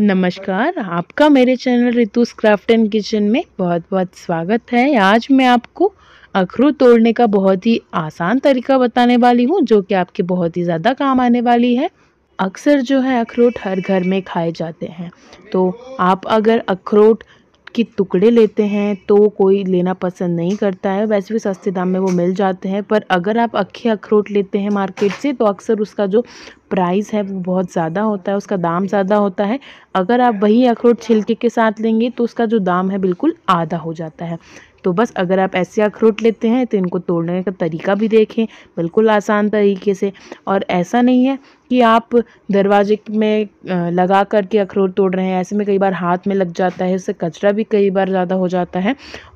नमस्कार आपका मेरे channel Ritu's craft and kitchen में बहुत बहुत स्वागत है आज मैं आपको अखरोट तोड़ने का बहुत ही आसान तरीका बताने वाली हूँ जो कि आपके बहुत ही ज़्यादा काम आने वाली है अक्सर जो है अखरोट हर घर में खाए जाते हैं तो आप अगर अखरोट के टुकड़े लेते हैं तो कोई लेना पसंद नहीं करता है वैसे भी सस्ते दाम में वो मिल जाते हैं पर अगर आप अक्खे अखरोट लेते हैं मार्केट से तो अक्सर उसका जो प्राइस है वो बहुत ज़्यादा होता है उसका दाम ज़्यादा होता है अगर आप वही अखरोट छिलके के साथ लेंगे तो उसका जो दाम है बिल्कुल आधा हो जाता है तो बस अगर आप ऐसे अखरोट लेते हैं तो इनको तोड़ने का तरीका भी देखें बिल्कुल आसान तरीके से और ऐसा नहीं है कि आप दरवाजे में लगा करके अखरोट तोड़ रहे हैं ऐसे में कई बार हाथ में लग जाता है उससे कचरा भी कई बार ज़्यादा हो जाता है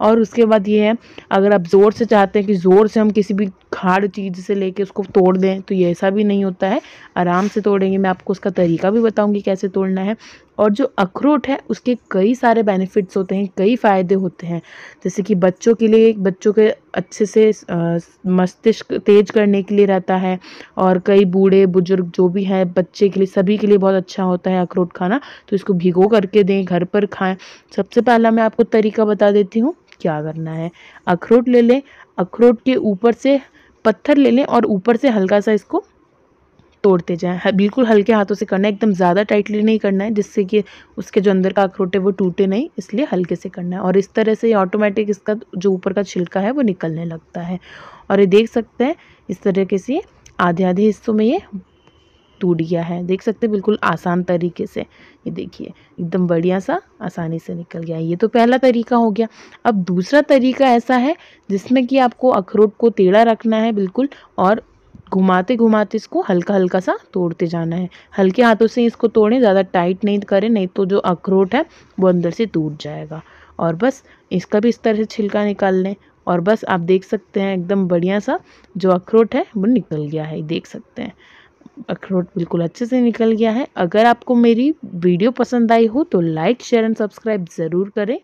और उसके बाद ये है अगर आप ज़ोर से चाहते हैं कि ज़ोर से हम किसी भी खाड़ चीज़ से लेके उसको तोड़ दें तो ये ऐसा भी नहीं होता है आराम से तोड़ेंगे मैं आपको उसका तरीका भी बताऊँगी कैसे तोड़ना है और जो अखरोट है उसके कई सारे बेनिफिट्स होते हैं कई फ़ायदे होते हैं जैसे कि बच्चों के लिए बच्चों के अच्छे से मस्तिष्क तेज करने के लिए रहता है और कई बूढ़े बुजुर्ग जो भी हैं बच्चे के लिए सभी के लिए बहुत अच्छा होता है अखरोट खाना तो इसको भिगो करके दें घर पर खाएं सबसे पहला मैं आपको तरीका बता देती हूँ क्या करना है अखरोट ले लें अखरोट के ऊपर से पत्थर ले लें और ऊपर से हल्का सा इसको तोड़ते जाएँ बिल्कुल हल्के हाथों से करना है एकदम ज़्यादा टाइटली नहीं करना है जिससे कि उसके जो अंदर का अखरोट है वो टूटे नहीं इसलिए हल्के से करना है और इस तरह से ऑटोमेटिक इसका जो ऊपर का छिलका है वो निकलने लगता है और ये देख सकते हैं इस तरीके से आधे आधे हिस्सों में ये टूट गया है देख सकते हैं बिल्कुल आसान तरीके से ये देखिए एकदम बढ़िया सा आसानी से निकल गया ये तो पहला तरीका हो गया अब दूसरा तरीका ऐसा है जिसमें कि आपको अखरोट को टेढ़ा रखना है बिल्कुल और घुमाते घुमाते इसको हल्का हल्का सा तोड़ते जाना है हल्के हाथों से इसको तोड़ें ज़्यादा टाइट नहीं करें नहीं तो जो अखरोट है वो अंदर से टूट जाएगा और बस इसका भी इस तरह से छिलका निकाल लें और बस आप देख सकते हैं एकदम बढ़िया सा जो अखरोट है वो निकल गया है देख सकते हैं अखरोट बिल्कुल अच्छे से निकल गया है अगर आपको मेरी वीडियो पसंद आई हो तो लाइक शेयर एंड सब्सक्राइब ज़रूर करें